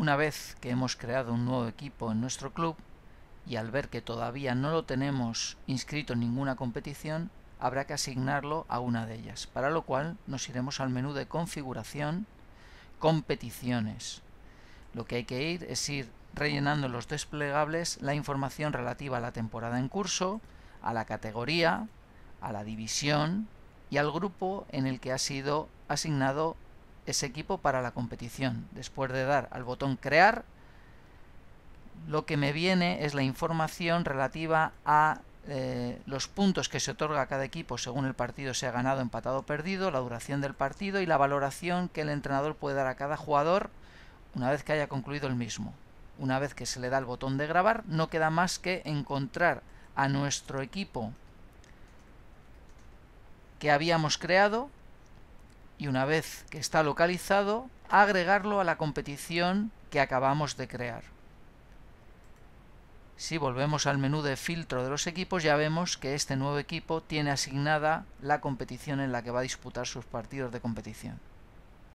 Una vez que hemos creado un nuevo equipo en nuestro club, y al ver que todavía no lo tenemos inscrito en ninguna competición, habrá que asignarlo a una de ellas, para lo cual nos iremos al menú de configuración, competiciones. Lo que hay que ir es ir rellenando los desplegables la información relativa a la temporada en curso, a la categoría, a la división y al grupo en el que ha sido asignado ese equipo para la competición. Después de dar al botón crear, lo que me viene es la información relativa a eh, los puntos que se otorga a cada equipo según el partido se ha ganado, empatado o perdido, la duración del partido y la valoración que el entrenador puede dar a cada jugador una vez que haya concluido el mismo. Una vez que se le da el botón de grabar, no queda más que encontrar a nuestro equipo que habíamos creado y una vez que está localizado, agregarlo a la competición que acabamos de crear. Si volvemos al menú de filtro de los equipos, ya vemos que este nuevo equipo tiene asignada la competición en la que va a disputar sus partidos de competición.